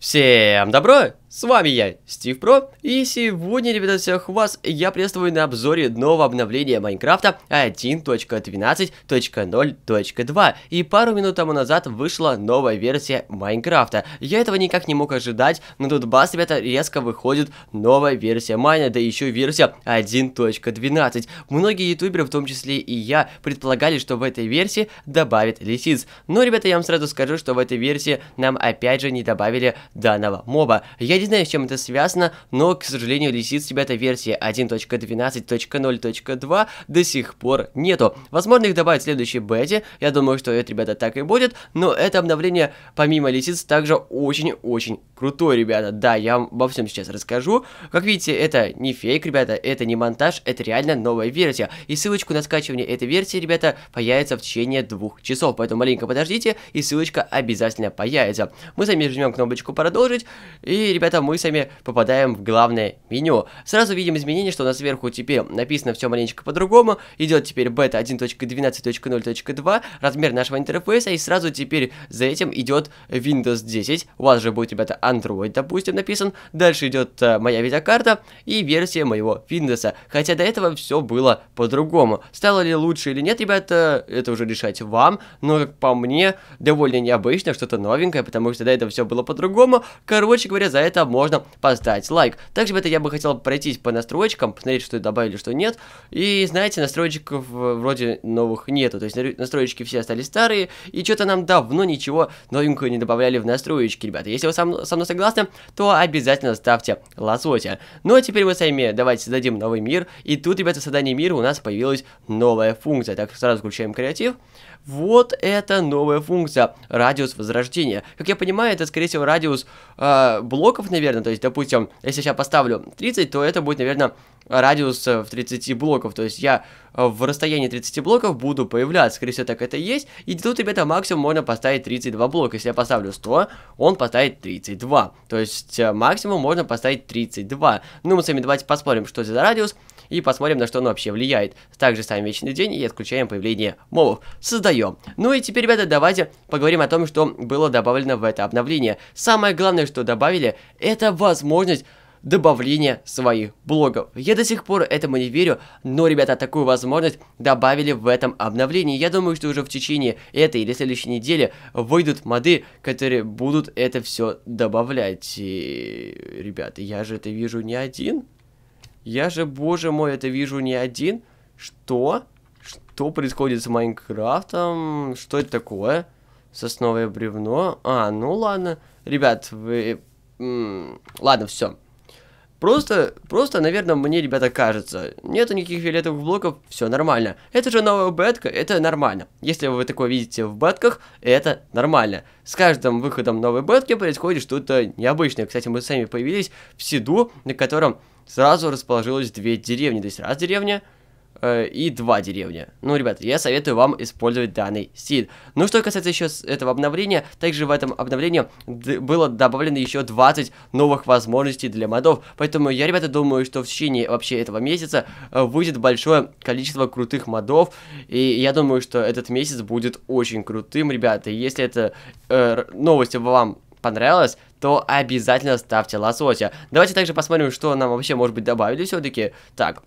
Всем добро с вами я, Стив Про, и сегодня, ребята, всех вас я приветствую на обзоре нового обновления Майнкрафта 1.12.0.2. И пару минут тому назад вышла новая версия Майнкрафта. Я этого никак не мог ожидать, но тут бас, ребята, резко выходит новая версия Майна, да еще версия 1.12. Многие ютуберы, в том числе и я, предполагали, что в этой версии добавят лисиц. Но, ребята, я вам сразу скажу, что в этой версии нам опять же не добавили данного моба. Я не знаю, с чем это связано, но, к сожалению, лисиц, эта версия 1.12.0.2 до сих пор нету. Возможно, их добавят в следующей бете, я думаю, что это, ребята, так и будет, но это обновление, помимо лисиц, также очень-очень крутое, ребята. Да, я вам обо всем сейчас расскажу. Как видите, это не фейк, ребята, это не монтаж, это реально новая версия. И ссылочку на скачивание этой версии, ребята, появится в течение двух часов, поэтому маленько подождите, и ссылочка обязательно появится. Мы сами жмем кнопочку «Продолжить», и, ребята, это мы сами попадаем в главное меню. Сразу видим изменение, что у нас сверху теперь написано все маленечко по-другому. Идет теперь бета 1.12.0.2, размер нашего интерфейса, и сразу теперь за этим идет Windows 10. У вас же будет, ребята, Android, допустим, написан. Дальше идет э, моя видеокарта и версия моего Windows. Хотя до этого все было по-другому. Стало ли лучше или нет, ребята, это уже решать вам. Но, как по мне, довольно необычно, что-то новенькое, потому что до этого все было по-другому. Короче говоря, за это это можно поставить лайк. Также, это я бы хотел пройтись по настройкам, посмотреть, что добавили, что нет. И, знаете, настроечек вроде новых нету, то есть настройки все остались старые, и что-то нам давно ничего новенького не добавляли в настройки, ребята. Если вы со мной, согласны, то обязательно ставьте лосося. Ну а теперь мы сами давайте создадим новый мир, и тут, ребята, в создании мира у нас появилась новая функция. Так, сразу включаем креатив. Вот это новая функция, радиус возрождения. Как я понимаю, это, скорее всего, радиус э, блоков, блоков, наверное, то есть, допустим, если я сейчас поставлю 30, то это будет, наверное, радиус э, в 30 блоков, то есть я э, в расстоянии 30 блоков буду появляться, скорее всего, так это и есть, и тут, ребята, максимум можно поставить 32 блока, если я поставлю 100, он поставит 32, то есть э, максимум можно поставить 32, ну, мы с вами давайте посмотрим, что это за радиус, и посмотрим, на что оно вообще влияет. Также ставим вечный день и отключаем появление мобов. Создаем. Ну и теперь, ребята, давайте поговорим о том, что было добавлено в это обновление. Самое главное, что добавили, это возможность добавления своих блогов. Я до сих пор этому не верю, но, ребята, такую возможность добавили в этом обновлении. Я думаю, что уже в течение этой или следующей недели выйдут моды, которые будут это все добавлять. И, ребята, я же это вижу не один. Я же, боже мой, это вижу не один. Что? Что происходит с Майнкрафтом? Что это такое? Сосновое бревно? А, ну ладно. Ребят, вы... М -м ладно, все. Просто, просто, наверное, мне, ребята, кажется, нету никаких фиолетовых блоков, все нормально. Это же новая бетка, это нормально. Если вы такое видите в бетках, это нормально. С каждым выходом новой бетки происходит что-то необычное. Кстати, мы сами появились в седу, на котором сразу расположилось две деревни. То есть раз деревня, Э, и два деревня. Ну, ребят, я советую вам использовать данный стиль. Ну, что касается еще этого обновления, также в этом обновлении было добавлено еще 20 новых возможностей для модов, поэтому я, ребята, думаю, что в течение вообще этого месяца э, выйдет большое количество крутых модов, и я думаю, что этот месяц будет очень крутым, ребята, если эта э, новость вам понравилась, то обязательно ставьте лосося. Давайте также посмотрим, что нам вообще, может быть, добавили все-таки. Так,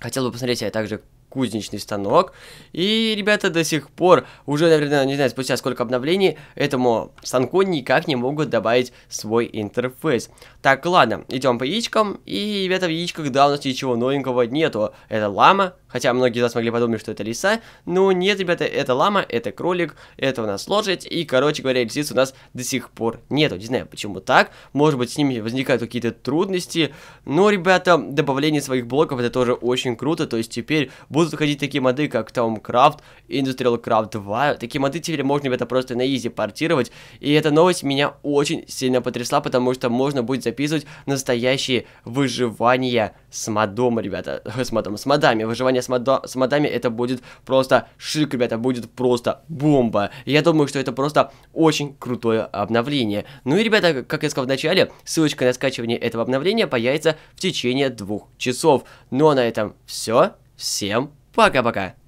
Хотел бы посмотреть я также кузнечный станок. И, ребята, до сих пор, уже, наверное, не знаю, спустя сколько обновлений, этому станку никак не могут добавить свой интерфейс. Так, ладно, идем по яичкам. И, ребята, в яичках, да, у нас ничего новенького нету. Это лама, Хотя многие из вас могли подумать, что это лиса. Но нет, ребята, это лама, это кролик, это у нас лошадь. И, короче говоря, лисиц у нас до сих пор нету. Не знаю, почему так. Может быть, с ними возникают какие-то трудности. Но, ребята, добавление своих блоков это тоже очень круто. То есть теперь будут выходить такие моды, как Towncraft, Industrial Craft 2. Такие моды теперь можно, ребята, просто на изи портировать. И эта новость меня очень сильно потрясла, потому что можно будет записывать настоящие выживания с модом, ребята. С модом, с модами. Выживание с, модо... с модами это будет просто шик, ребята, будет просто бомба. Я думаю, что это просто очень крутое обновление. Ну и, ребята, как я сказал в начале, ссылочка на скачивание этого обновления появится в течение двух часов. Ну а на этом все. Всем пока-пока.